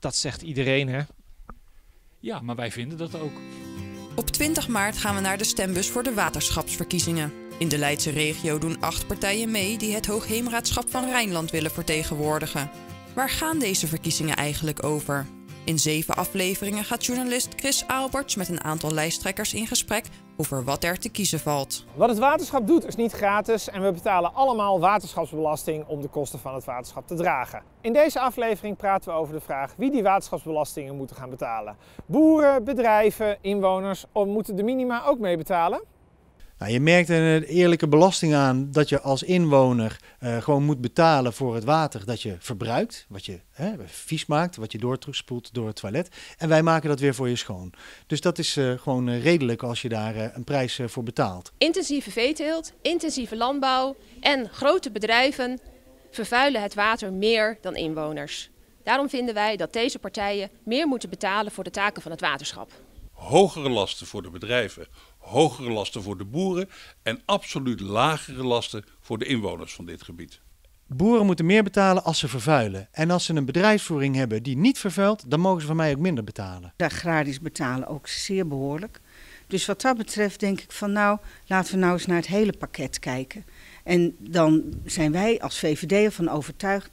Dat zegt iedereen, hè? Ja, maar wij vinden dat ook. Op 20 maart gaan we naar de stembus voor de waterschapsverkiezingen. In de Leidse regio doen acht partijen mee die het Hoogheemraadschap van Rijnland willen vertegenwoordigen. Waar gaan deze verkiezingen eigenlijk over? In zeven afleveringen gaat journalist Chris Alberts met een aantal lijsttrekkers in gesprek over wat er te kiezen valt. Wat het waterschap doet is niet gratis en we betalen allemaal waterschapsbelasting om de kosten van het waterschap te dragen. In deze aflevering praten we over de vraag wie die waterschapsbelastingen moeten gaan betalen. Boeren, bedrijven, inwoners, of moeten de minima ook mee betalen? Nou, je merkt een eh, eerlijke belasting aan dat je als inwoner eh, gewoon moet betalen voor het water dat je verbruikt, wat je hè, vies maakt, wat je doorterugspoelt door het toilet. En wij maken dat weer voor je schoon. Dus dat is eh, gewoon redelijk als je daar een prijs voor betaalt. Intensieve veeteelt, intensieve landbouw en grote bedrijven vervuilen het water meer dan inwoners. Daarom vinden wij dat deze partijen meer moeten betalen voor de taken van het waterschap. Hogere lasten voor de bedrijven, hogere lasten voor de boeren en absoluut lagere lasten voor de inwoners van dit gebied. Boeren moeten meer betalen als ze vervuilen. En als ze een bedrijfsvoering hebben die niet vervuilt, dan mogen ze van mij ook minder betalen. De agrarisch betalen ook zeer behoorlijk. Dus wat dat betreft denk ik van nou, laten we nou eens naar het hele pakket kijken. En dan zijn wij als VVD ervan overtuigd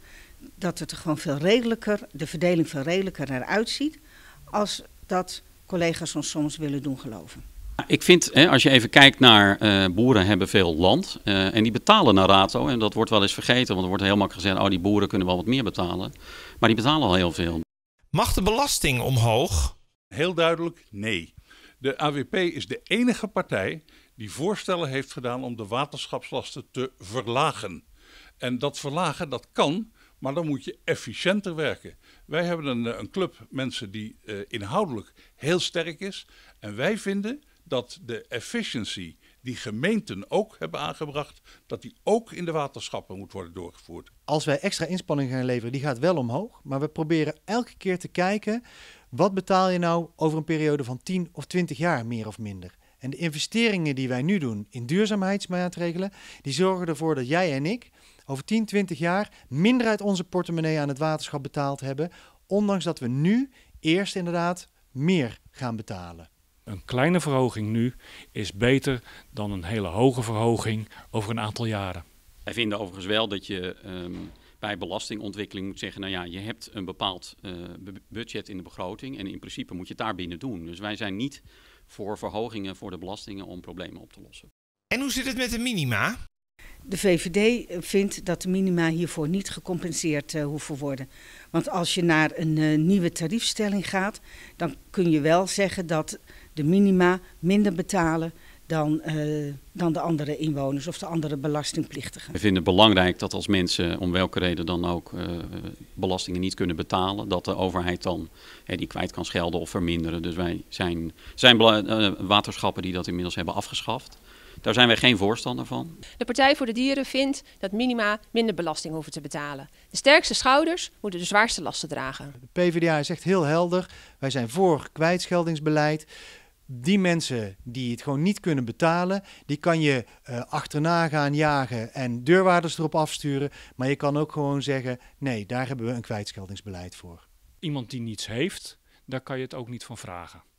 dat het er gewoon veel redelijker, de verdeling veel redelijker naar uitziet. Als dat collega's ons soms willen doen geloven. Nou, ik vind, hè, als je even kijkt naar eh, boeren hebben veel land eh, en die betalen naar rato. En dat wordt wel eens vergeten, want er wordt heel makkelijk gezegd, oh die boeren kunnen wel wat meer betalen. Maar die betalen al heel veel. Mag de belasting omhoog? Heel duidelijk nee. De AWP is de enige partij die voorstellen heeft gedaan om de waterschapslasten te verlagen. En dat verlagen, dat kan, maar dan moet je efficiënter werken. Wij hebben een, eh, een club mensen die inhoudelijk heel sterk is. En wij vinden dat de efficiëntie die gemeenten ook hebben aangebracht, dat die ook in de waterschappen moet worden doorgevoerd. Als wij extra inspanning gaan leveren, die gaat wel omhoog. Maar we proberen elke keer te kijken, wat betaal je nou over een periode van 10 of 20 jaar meer of minder? En de investeringen die wij nu doen in duurzaamheidsmaatregelen, die zorgen ervoor dat jij en ik over 10, 20 jaar minder uit onze portemonnee aan het waterschap betaald hebben, ondanks dat we nu eerst inderdaad meer gaan betalen. Een kleine verhoging nu is beter dan een hele hoge verhoging over een aantal jaren. Wij vinden overigens wel dat je ehm, bij belastingontwikkeling moet zeggen: nou ja, je hebt een bepaald eh, budget in de begroting en in principe moet je het daar binnen doen. Dus wij zijn niet voor verhogingen voor de belastingen om problemen op te lossen. En hoe zit het met de minima? De VVD vindt dat de minima hiervoor niet gecompenseerd uh, hoeven worden. Want als je naar een eh, nieuwe tariefstelling gaat, dan kun je wel zeggen dat de minima minder betalen dan, eh, dan de andere inwoners of de andere belastingplichtigen. We vinden het belangrijk dat als mensen om welke reden dan ook eh, belastingen niet kunnen betalen, dat de overheid dan die kwijt kan schelden of verminderen. Dus wij zijn, zijn eh, waterschappen die dat inmiddels hebben afgeschaft. Daar zijn wij geen voorstander van. De Partij voor de Dieren vindt dat minima minder belasting hoeven te betalen. De sterkste schouders moeten de zwaarste lasten dragen. De PvdA is echt heel helder. Wij zijn voor kwijtscheldingsbeleid die mensen die het gewoon niet kunnen betalen, die kan je eh, achterna gaan jagen en deurwaarders erop afsturen. Maar je kan ook gewoon zeggen: nee, daar hebben we een kwijtscheldingsbeleid voor. Iemand die niets heeft, daar kan je het ook niet van vragen.